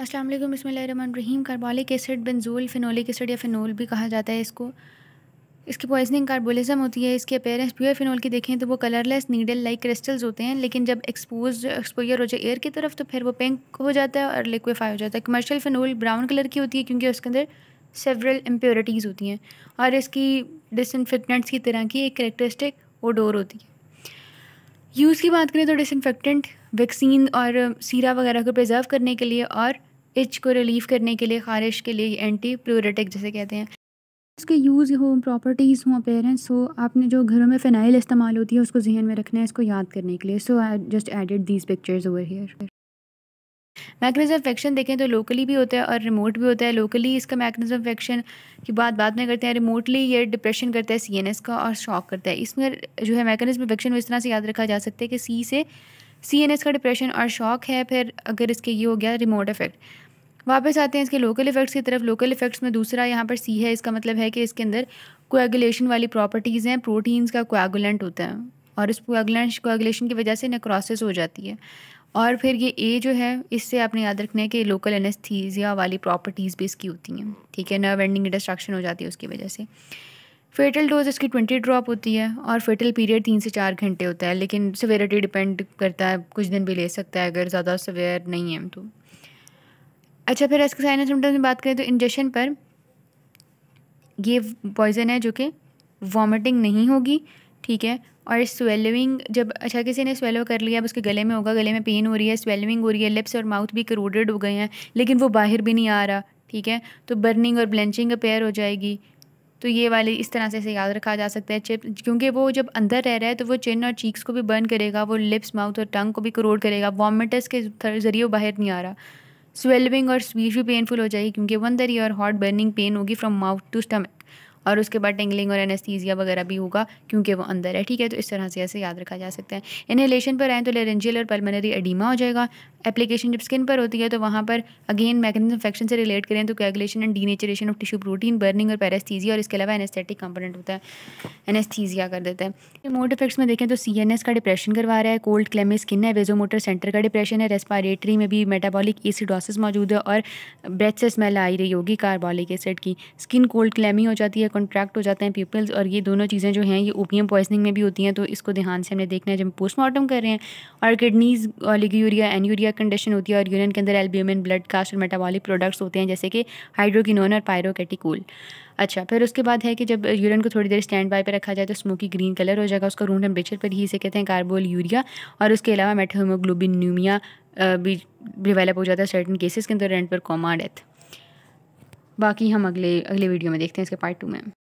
अस्सलाम वालेकुम बसमिल रहीम carbolic acid benzol phenolic acid या फ़िनोल भी कहा जाता है इसको इसकी पॉइजनिंग कार्बोलिज्म होती है इसके अपेयरेंस प्योर फिनोल की देखें तो वो कलरलेस नीडल लाइक क्रिस्टल्स होते हैं लेकिन जब एक्सपोज एक्सपोजर हो जाए एयर की तरफ तो फिर वो पिंक हो जाता है और लिक्विफाई हो जाता है कमर्शियल फिनोल ब्राउन कलर की होती है क्योंकि उसके अंदर सेवरल इम्प्योरिटीज़ होती हैं और इसकी डिसइनफेक्टेंट्स की तरह की एक करेक्टरिस्टिक ओडोर होती है यूज़ की बात करें तो डिसइनफेक्टेंट वैक्सीन और सीरा वगैरह को प्रिजर्व करने के लिए और इच को रिलीव करने के लिए खारिश के लिए एंटी प्योरेटिक जैसे कहते हैं इसके यूज़ हो प्रॉपर्टीज़ हों पेरेंट्स हो आपने जो घरों में फ़िनाइल इस्तेमाल होती है उसको जहन में रखना है इसको याद करने के लिए so I just added these pictures over here mechanism infection देखें तो लोकली भी होता है और रिमोट भी होता है लोकली इसका मैकनिज़म इन्फेक्शन की बात बात में करते हैं रिमोटली ये डिप्रेशन करता है सी का और शॉक करता है इसमें जो है मैकनिज़म इन्फेक्शन में इस तरह से याद रखा जा सकता है कि सी से सी एन एस का डिप्रेशन और शॉक है फिर अगर इसके ये हो गया रिमोट इफेक्ट वापस आते हैं इसके लोकल इफेक्ट्स की तरफ लोकल इफेक्ट्स में दूसरा यहाँ पर सी है इसका मतलब है कि इसके अंदर कोएगुलेशन वाली प्रॉपर्टीज़ हैं प्रोटीन्स का कोएगुलेंट होता है और इस कोएगुलेंट कोएगुलेशन की वजह से नेक्रोसिस हो जाती है और फिर ये ए जो है इससे आपने याद रखना है कि लोकल एनेस्थीजिया वाली प्रॉपर्टीज़ भी इसकी होती हैं ठीक है नर्व एंडिंग डिस्ट्रक्शन हो जाती है उसकी वजह से फेटल डोज इसकी ट्वेंटी ड्रॉप होती है और फेटल पीरियड तीन से चार घंटे होता है लेकिन सवेरिटी डिपेंड करता है कुछ दिन भी ले सकता है अगर ज़्यादा सवेयर नहीं है तो अच्छा फिर इसके साइन सिम्टम्स में बात करें तो इंजेक्शन पर ये पॉइजन है जो कि वॉमिटिंग नहीं होगी ठीक है और स्वेलोइंग जब अच्छा किसी ने स्वेलो कर लिया अब उसके गले में होगा गले में पेन हो रही है स्वेलोइंग हो रही है लिप्स और माउथ भी करोडेड हो गए हैं लेकिन वो बाहर भी नहीं आ रहा ठीक है तो बर्निंग और ब्लेंचिंग अपेयर हो जाएगी तो ये वाले इस तरह से इसे याद रखा जा सकता है चिप क्योंकि वो जब अंदर रह रहा है तो वो चिन और चीक्स को भी बर्न करेगा वो लिप्स माउथ और टंग को भी करोड़ करेगा वॉमिटस के जरिए बाहर नहीं आ रहा स्वेलविंग और स्पीच भी पेनफुल हो जाएगी क्योंकि वन दर और हॉट बर्निंग पेन होगी फ्रॉम माउथ टू स्टमक और उसके बाद टेंगलिंग और एनेस्थीजिया वगैरह भी होगा क्योंकि वो अंदर है ठीक है तो इस तरह से ऐसे याद रखा जा सकता है इनहेलेशन पर आएँ तो लेरेंजियल और पलमनरी एडीमा हो जाएगा एप्लीकेशन जब स्किन पर होती है तो वहाँ पर अगेन मैकेनिज्म इन्फेक्शन से रिलेट करें तो coagulation and denaturation of tissue protein burning और पैरास्थीजिया और इसके अलावा एनेस्थेटिक कंपोनेंट होता है एनेस्थीजिया कर देता है रिमोट इफेक्ट्स में देखें तो सी एन एस का डिप्रेशन करवा रहा है कोल्ड क्लेमी स्किन है वेजोमोटर सेंटर का डिप्रेशन है रेस्पारेटरी में भी मेटाबॉलिक एसिडोसिस मौजूद है और ब्रेथ से स्मेल आ रही होगी कार्बोलिक एसिड की स्किन कोल्ड क्लेमी हो जाती है कॉन्ट्रैक्ट हो जाते हैं पीपल्स और ये दोनों चीज़ें जो हैं ये ओपियम पॉइजनिंग में भी होती हैं तो इसको ध्यान से हमें देखना है जब पोस्टमार्टम कर रहे हैं और kidneys oliguria anuria uraemia condition होती है और यूरिन के अंदर एल्ब्यूमिन ब्लड कास्ट और मेटाबॉलिक प्रोडक्ट्स होते हैं जैसे कि हाइड्रोकिनोन और पायरोकेटिकूल अच्छा फिर उसके बाद है कि जब यूरिन को थोड़ी देर स्टैंड बाय पर रखा जाए तो स्मोकी ग्रीन कलर हो जाएगा उसका रूम टेम्परेचर पर ही इसे कहते हैं कार्बोल यूरिया और उसके अलावा न्यूमिया भी डिवेलप हो जाता है सर्टन केसेस के अंदर रेंट पर कॉमा डेथ बाकी हम अगले अगले वीडियो में देखते हैं इसके पार्ट टू में